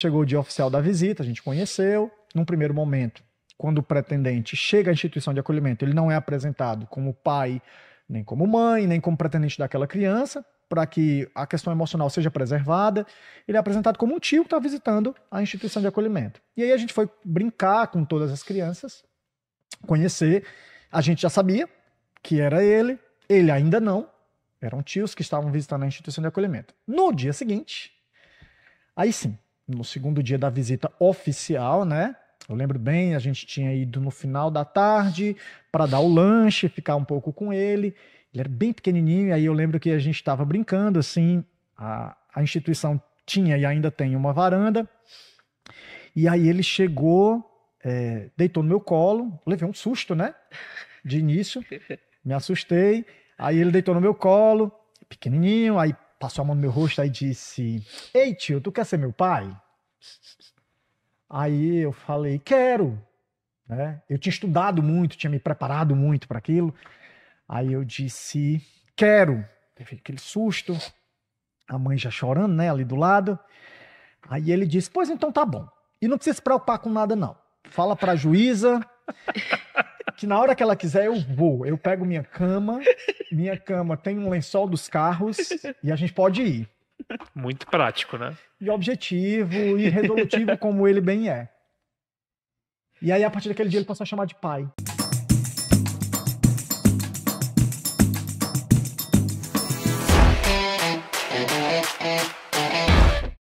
Chegou o dia oficial da visita, a gente conheceu. Num primeiro momento, quando o pretendente chega à instituição de acolhimento, ele não é apresentado como pai, nem como mãe, nem como pretendente daquela criança, para que a questão emocional seja preservada. Ele é apresentado como um tio que está visitando a instituição de acolhimento. E aí a gente foi brincar com todas as crianças, conhecer. A gente já sabia que era ele, ele ainda não. Eram tios que estavam visitando a instituição de acolhimento. No dia seguinte, aí sim, no segundo dia da visita oficial, né? Eu lembro bem, a gente tinha ido no final da tarde para dar o lanche, ficar um pouco com ele. Ele era bem pequenininho, e aí eu lembro que a gente estava brincando assim. A, a instituição tinha e ainda tem uma varanda. E aí ele chegou, é, deitou no meu colo, levei um susto, né? De início, me assustei. Aí ele deitou no meu colo, pequenininho, aí passou a mão no meu rosto e disse: Ei, tio, tu quer ser meu pai? Aí eu falei: Quero. Né? Eu tinha estudado muito, tinha me preparado muito para aquilo. Aí eu disse: Quero. Teve aquele susto, a mãe já chorando, né, ali do lado. Aí ele disse: Pois então tá bom. E não precisa se preocupar com nada, não. Fala para a juíza que na hora que ela quiser eu vou. Eu pego minha cama, minha cama tem um lençol dos carros e a gente pode ir. Muito prático, né? E objetivo e resolutivo como ele bem é. E aí a partir daquele dia ele passou a chamar de pai.